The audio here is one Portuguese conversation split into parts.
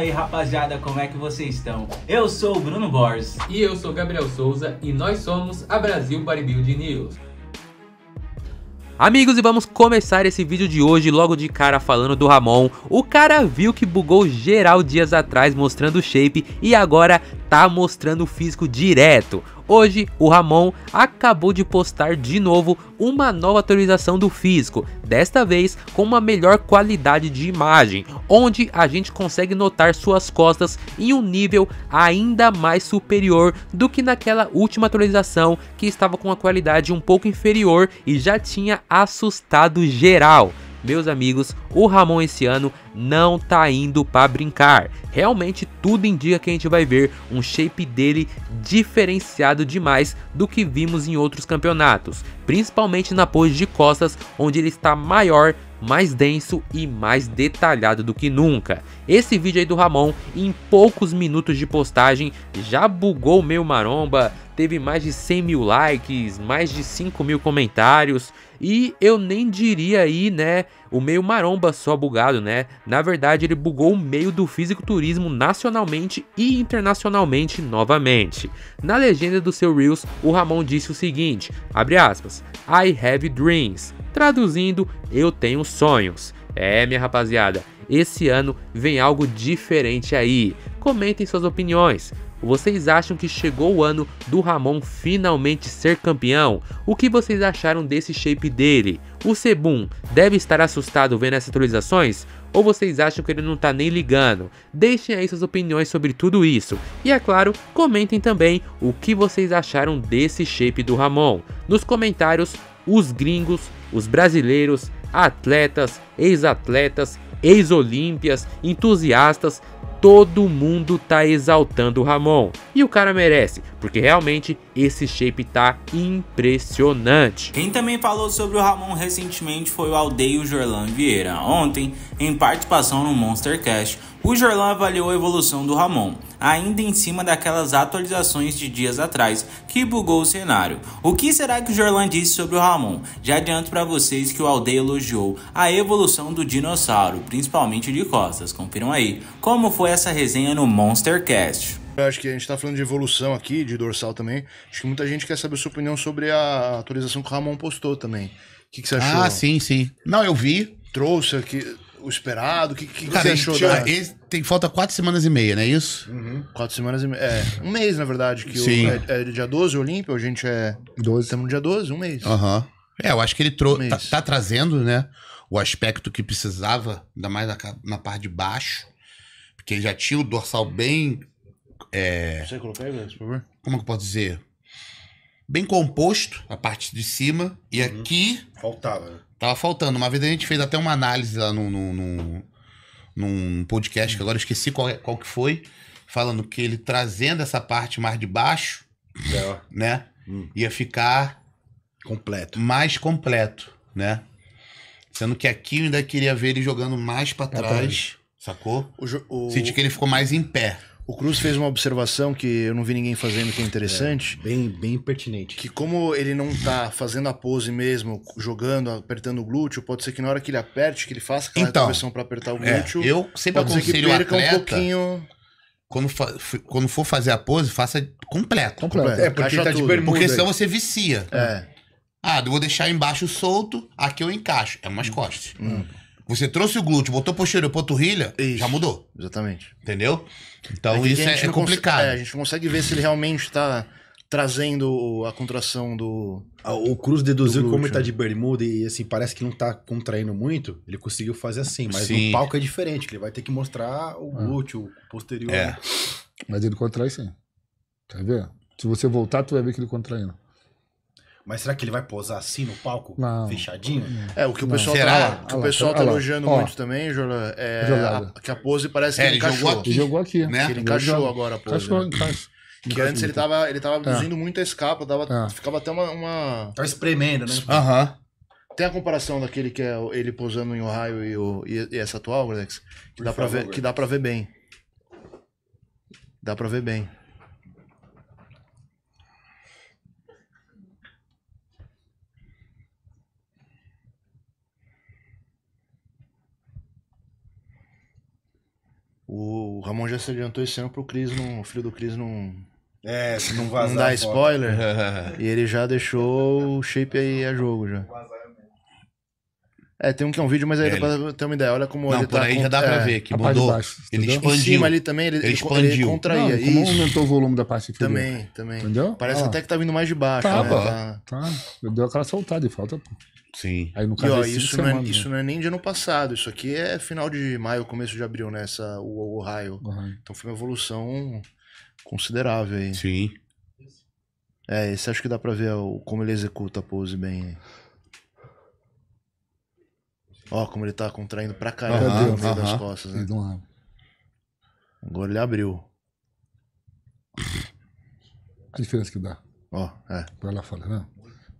E aí rapaziada, como é que vocês estão? Eu sou o Bruno Borges. E eu sou Gabriel Souza e nós somos a Brasil Bodybuilding News. Amigos, e vamos começar esse vídeo de hoje logo de cara falando do Ramon. O cara viu que bugou geral dias atrás mostrando o shape e agora tá mostrando o físico direto. Hoje, o Ramon acabou de postar de novo uma nova atualização do físico, desta vez com uma melhor qualidade de imagem, onde a gente consegue notar suas costas em um nível ainda mais superior do que naquela última atualização que estava com a qualidade um pouco inferior e já tinha assustado geral. Meus amigos, o Ramon esse ano não tá indo para brincar. Realmente tudo indica que a gente vai ver um shape dele diferenciado demais do que vimos em outros campeonatos, principalmente na pose de costas, onde ele está maior mais denso e mais detalhado do que nunca. Esse vídeo aí do Ramon, em poucos minutos de postagem, já bugou meu maromba, teve mais de 100 mil likes, mais de 5 mil comentários e eu nem diria aí, né, o meio maromba só bugado, né? Na verdade, ele bugou o meio do fisiculturismo nacionalmente e internacionalmente novamente. Na legenda do seu Reels, o Ramon disse o seguinte, abre aspas, I have dreams, Traduzindo, eu tenho sonhos. É, minha rapaziada, esse ano vem algo diferente aí. Comentem suas opiniões. Vocês acham que chegou o ano do Ramon finalmente ser campeão? O que vocês acharam desse shape dele? O Sebum deve estar assustado vendo essas atualizações? Ou vocês acham que ele não tá nem ligando? Deixem aí suas opiniões sobre tudo isso. E é claro, comentem também o que vocês acharam desse shape do Ramon. Nos comentários, os gringos os brasileiros, atletas, ex-atletas, ex-olímpias, entusiastas todo mundo tá exaltando o Ramon. E o cara merece, porque realmente esse shape tá impressionante. Quem também falou sobre o Ramon recentemente foi o Aldeio Jorlan Vieira. Ontem, em participação no Monster Cash, o Jorlan avaliou a evolução do Ramon, ainda em cima daquelas atualizações de dias atrás que bugou o cenário. O que será que o Jorlan disse sobre o Ramon? Já adianto para vocês que o Aldeia elogiou a evolução do dinossauro, principalmente de costas. Confiram aí como foi essa resenha no Monstercast. Eu acho que a gente está falando de evolução aqui, de dorsal também. Acho que muita gente quer saber a sua opinião sobre a atualização que o Ramon postou também. O que, que você ah, achou? Ah, sim, sim. Não, eu vi. Trouxe aqui o esperado? O que, que, Cara, você achou da... Tem falta quatro semanas e meia, não é isso? Uhum. Quatro semanas e meia. É, um mês, na verdade. Que Sim. O, é, é dia 12 o Olímpio, a gente é. 12. Estamos no dia 12, um mês. Uhum. É, eu acho que ele trouxe. Um tá, tá, trazendo, né? O aspecto que precisava, ainda mais na, na parte de baixo que já tinha o dorsal bem. É... Você colocar aí, por favor? Como que eu posso dizer? Bem composto, a parte de cima. E uhum. aqui. Faltava, né? Tava faltando. Uma vez a gente fez até uma análise lá no, no, no, num podcast, que agora eu esqueci qual, é, qual que foi, falando que ele trazendo essa parte mais de baixo, é. né? Hum. Ia ficar completo. Mais completo, né? Sendo que aqui eu ainda queria ver ele jogando mais para trás. Sacou? O, o... Senti que ele ficou mais em pé. O Cruz fez uma observação que eu não vi ninguém fazendo, que é interessante. É, bem, bem pertinente. Que como ele não tá fazendo a pose mesmo, jogando, apertando o glúteo, pode ser que na hora que ele aperte, que ele faça aquela então, conversão para apertar o é, glúteo. É, eu sempre pode aconselho ser que atleta, um pouquinho. Quando, fa quando for fazer a pose, faça completo. completo. É, porque, tá de porque senão aí. você vicia. É. Ah, eu vou deixar embaixo solto, aqui eu encaixo. É umas costas. Hum. Você trouxe o glúteo, botou posterior e panturrilha, isso. já mudou. Exatamente. Entendeu? Então isso é, é complicado. É, a gente consegue ver se ele realmente está trazendo a contração do. Ah, o Cruz deduziu como ele tá de bermuda e assim, parece que não tá contraindo muito, ele conseguiu fazer assim, mas sim. no palco é diferente, ele vai ter que mostrar o ah. glúteo, ah. o posterior. É. Mas ele contrai sim. Quer tá ver? Se você voltar, tu vai ver que ele contraindo. Mas será que ele vai posar assim no palco? Não. Fechadinho? É, o que o pessoal não. tá, que o pessoal tá elogiando muito também, Jorlan, é a, que a pose parece é, que ele encaixou. Jogou aqui, jogou aqui. Né? né? ele encaixou agora a pose. Encaixou, né? encaixou. Que antes ele tava, ele tava é. induzindo é. muito a escapa, dava, é. ficava até uma. uma... Tava espremendo, né? Aham. Tem a comparação daquele que é ele posando em Ohio e, o, e, e essa atual, Alex? Que dá, ver, que dá pra ver bem. Dá pra ver bem. se adiantou esse ano pro Cris O filho do Cris não. É, se não vazar. Não dá spoiler. e ele já deixou o shape aí a jogo já. É, tem um que é um vídeo, mas aí é, dá pra ter uma ideia. Olha como não, ele por tá. Aí com... já dá pra é, ver que mudou. Baixo, ele expandiu. Em cima ali também, ele, ele expandiu. Ele contraía. Não, como Isso. aumentou o volume da parte inferior. Também, também. Entendeu? Parece ah. até que tá vindo mais de baixo. Tá, né? tá... tá. Eu aquela soltada e falta, pô. Sim. Aí no caso isso, não é, né? isso não é nem de ano passado, isso aqui é final de maio, começo de abril, né? o Ohio. Uhum. Então foi uma evolução considerável aí. Sim. É, esse acho que dá pra ver o como ele executa a pose bem. Ó, como ele tá contraindo pra caramba uhum, no uhum. das costas, né? Agora ele abriu. A diferença que dá. Ó, é. Pra ela falar, né?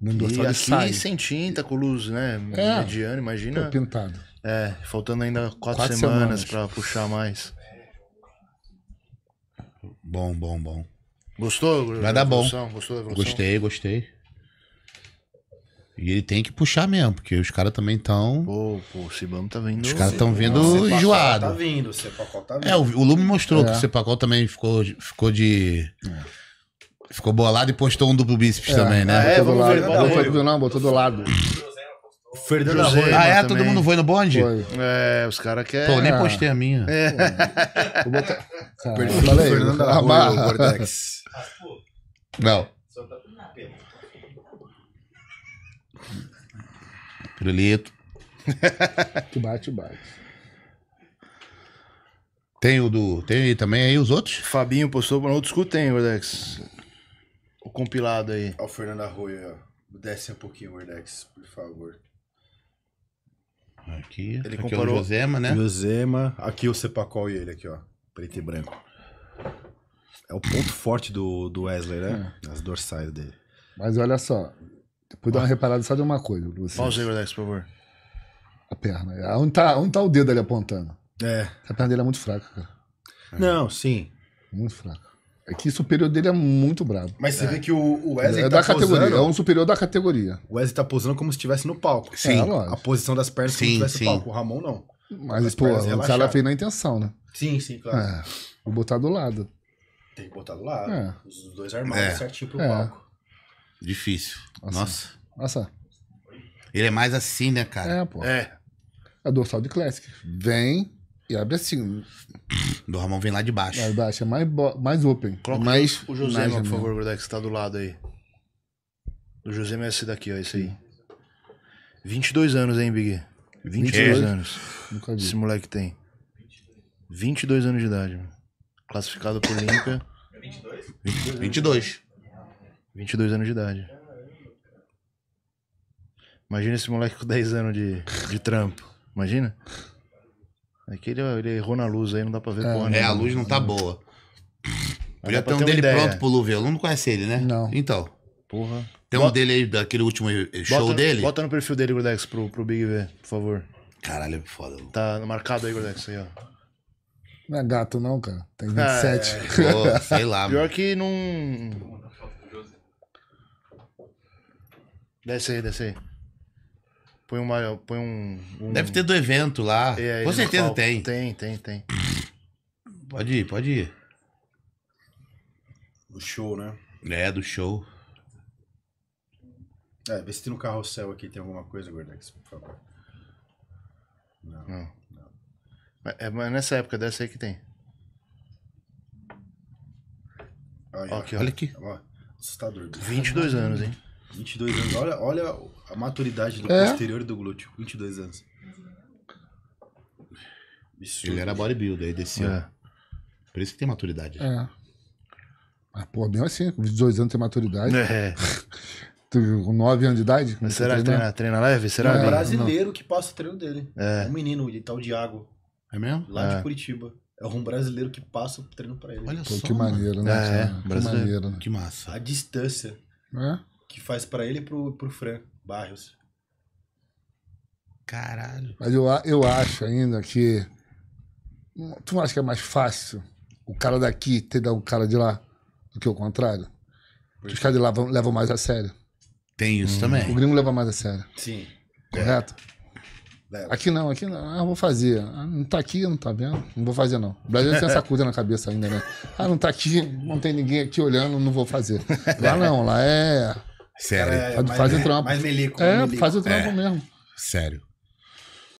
e aqui sai. sem tinta, com luz, né? É. Mediano, imagina. pintado. É, faltando ainda quatro, quatro semanas, semanas. para puxar mais. Bom, bom, bom. Gostou? Vai dar bom. Gostou da Gostei, gostei. E ele tem que puxar mesmo, porque os caras também estão. Pô, pô, o Cibamo tá vindo. Os caras estão tá vindo enjoado. Tá vindo, o Cepacol tá vindo. É, o, o Lume mostrou é. que o Cepacol também ficou, ficou de. É. Ficou bolado e postou um duplo bíceps é. também, né? Ah, é, botou do vamos ver, lado. Não, botou foi do- não, botou do lado. Fernando Arroio. Ah, é? Todo mundo foi no bonde? Foi. É, os caras querem. Pô, nem ah. postei a minha. É. Vou botar. Cara, eu falei, Fernando Arroio, amarra. Gordex. Não. Pirulito. Tu bate, tu bate. Tem o do. Tem também aí os outros? Fabinho postou. Não, outro escudo tem, Gordex compilado aí. Ó, o Fernando Arroio, Desce um pouquinho o Erdex, por favor. Aqui. Ele aqui comparou. É o Josema, né? Josema. Aqui o Sepacol e ele, aqui, ó. Preto e branco. É o ponto forte do, do Wesley, né? É. As dorsais dele. Mas olha só. Depois dá uma reparada só de uma coisa. Você. aí, por favor. A perna. Onde é, tá, onde tá o dedo ali apontando? É. A perna dele é muito fraca, cara. Não, sim. Muito fraca. É que o superior dele é muito brabo. Mas você é. vê que o Wesley é tá da posando, categoria, é um superior da categoria. O Wesley tá posando como se estivesse no palco. Sim. É, é a posição das pernas sim, como se estivesse no palco. O Ramon não. Mas, pô, o cara fez na intenção, né? Sim, sim, claro. É, vou botar do lado. Tem que botar do lado. É. Os dois armados é. certinho pro é. palco. Difícil. Nossa. Assim. Nossa. Nossa. Ele é mais assim, né, cara? É, pô. É. É dorsal de Classic. Vem e abre assim. Do Ramon vem lá de baixo. Lá de baixo, é mais, mais open. Coloca é mais, o José, mais, por favor, Gordé, que você tá do lado aí. O José é esse daqui, ó, esse aí. 22 anos, hein, Big? 22 é. anos. Nunca vi. Esse moleque tem. 22 anos de idade, mano. Classificado por Olímpia. 22? 22. 22. 22 anos de idade. Imagina esse moleque com 10 anos de, de trampo. Imagina? Aqui é ele, ele errou na luz aí, não dá pra ver é, porra. É, a luz não tá boa. Podia ter um dele ideia. pronto pro Luve. Eu não conhece ele, né? Não. Então. Porra. Tem bota, um dele aí, daquele último show bota, dele. Bota no perfil dele, Gordex, pro, pro Big ver, por favor. Caralho, é foda. Mano. Tá marcado aí, Gordex, aí, ó. Não é gato, não, cara. Tem 27. É, pô, sei lá. Pior mano. que não. Desce aí, desce aí põe uma. Põe um, um... Deve ter do evento lá. É, Com certeza tem. Tem, tem, tem. Pode ir, pode ir. Do show, né? É, do show. É, vê se tem no carrossel aqui, tem alguma coisa, Gordex, por favor. Não. Não. não. É, mas nessa época dessa aí que tem. olha aqui, olha aqui. Ó, assustador. 22 anos, hein? 22 anos. Olha, olha a maturidade do é. posterior do glúteo. 22 anos. Absurdo. Ele era bodybuilder aí desse é. ano. Por isso que tem maturidade. É. pô, mesmo assim, com 22 anos tem maturidade. É. com 9 anos de idade. Mas é será que treina, treina leve? Será? É um brasileiro não. que passa o treino dele. É. é um menino, ele tal tá Diago. É mesmo? Lá é. de Curitiba. É um brasileiro que passa o treino pra ele. Olha pô, só. Que mano. maneiro, né? É, que, é. que maneiro, né? Que massa. A distância. É que faz para ele e pro, pro Fran Barrios. Caralho. Mas eu, eu acho ainda que. Tu não acha que é mais fácil o cara daqui ter dado um cara de lá do que o contrário? Porque os caras de lá vão, levam mais a sério. Tem isso hum. também. O gringo leva mais a sério. Sim. Correto? É. Aqui não, aqui não. Ah, vou fazer. Ah, não tá aqui, não tá vendo? Não vou fazer, não. O Brasil tem essa coisa na cabeça ainda, né? Ah, não tá aqui, não tem ninguém aqui olhando, não vou fazer. Lá não, lá é. Sério. É, faz, o trampo. É, faz o trampo é. mesmo. Sério.